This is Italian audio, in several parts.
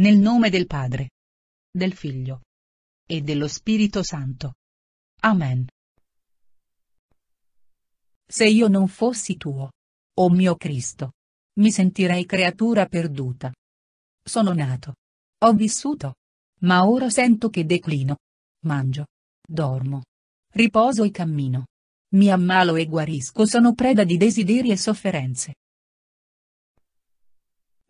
Nel nome del Padre, del Figlio e dello Spirito Santo. Amen. Se io non fossi tuo, o oh mio Cristo, mi sentirei creatura perduta. Sono nato. Ho vissuto. Ma ora sento che declino. Mangio. Dormo. Riposo e cammino. Mi ammalo e guarisco sono preda di desideri e sofferenze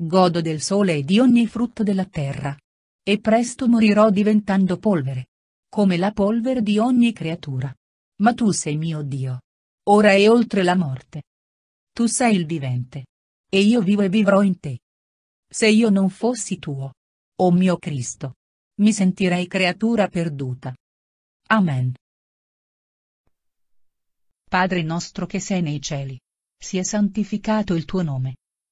godo del sole e di ogni frutto della terra. E presto morirò diventando polvere. Come la polvere di ogni creatura. Ma tu sei mio Dio. Ora e oltre la morte. Tu sei il vivente. E io vivo e vivrò in te. Se io non fossi tuo. O oh mio Cristo. Mi sentirei creatura perduta. Amen. Padre nostro che sei nei cieli. Sia santificato il tuo nome